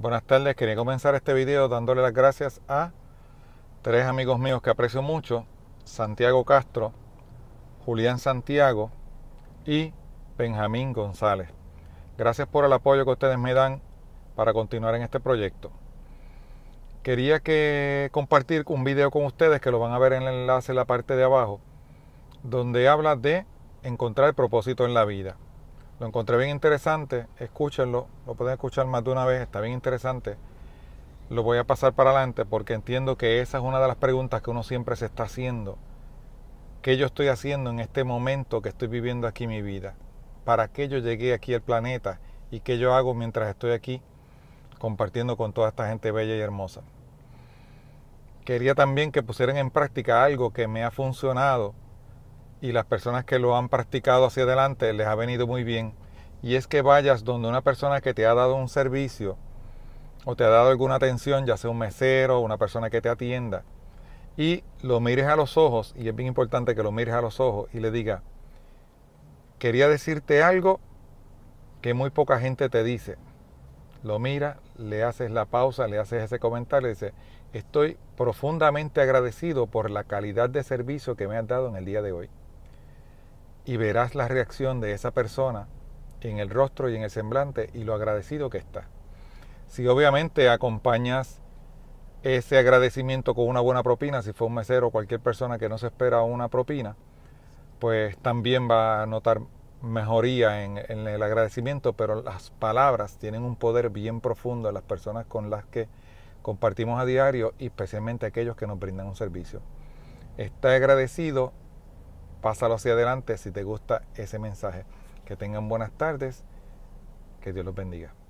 Buenas tardes, quería comenzar este video dándole las gracias a tres amigos míos que aprecio mucho, Santiago Castro, Julián Santiago y Benjamín González. Gracias por el apoyo que ustedes me dan para continuar en este proyecto. Quería que compartir un video con ustedes que lo van a ver en el enlace en la parte de abajo, donde habla de encontrar propósito en la vida. Lo encontré bien interesante, escúchenlo, lo pueden escuchar más de una vez, está bien interesante. Lo voy a pasar para adelante porque entiendo que esa es una de las preguntas que uno siempre se está haciendo. ¿Qué yo estoy haciendo en este momento que estoy viviendo aquí mi vida? ¿Para qué yo llegué aquí al planeta? ¿Y qué yo hago mientras estoy aquí compartiendo con toda esta gente bella y hermosa? Quería también que pusieran en práctica algo que me ha funcionado y las personas que lo han practicado hacia adelante les ha venido muy bien. Y es que vayas donde una persona que te ha dado un servicio o te ha dado alguna atención, ya sea un mesero o una persona que te atienda, y lo mires a los ojos, y es bien importante que lo mires a los ojos y le diga, quería decirte algo que muy poca gente te dice. Lo mira, le haces la pausa, le haces ese comentario, le dice, estoy profundamente agradecido por la calidad de servicio que me has dado en el día de hoy y verás la reacción de esa persona en el rostro y en el semblante y lo agradecido que está. Si obviamente acompañas ese agradecimiento con una buena propina, si fue un mesero o cualquier persona que no se espera una propina, pues también va a notar mejoría en, el agradecimiento, pero las palabras tienen un poder bien profundo en las personas con las que compartimos a diario y especialmente aquellos que nos brindan un servicio. Está agradecido pásalo hacia adelante si te gusta ese mensaje. Que tengan buenas tardes. Que Dios los bendiga.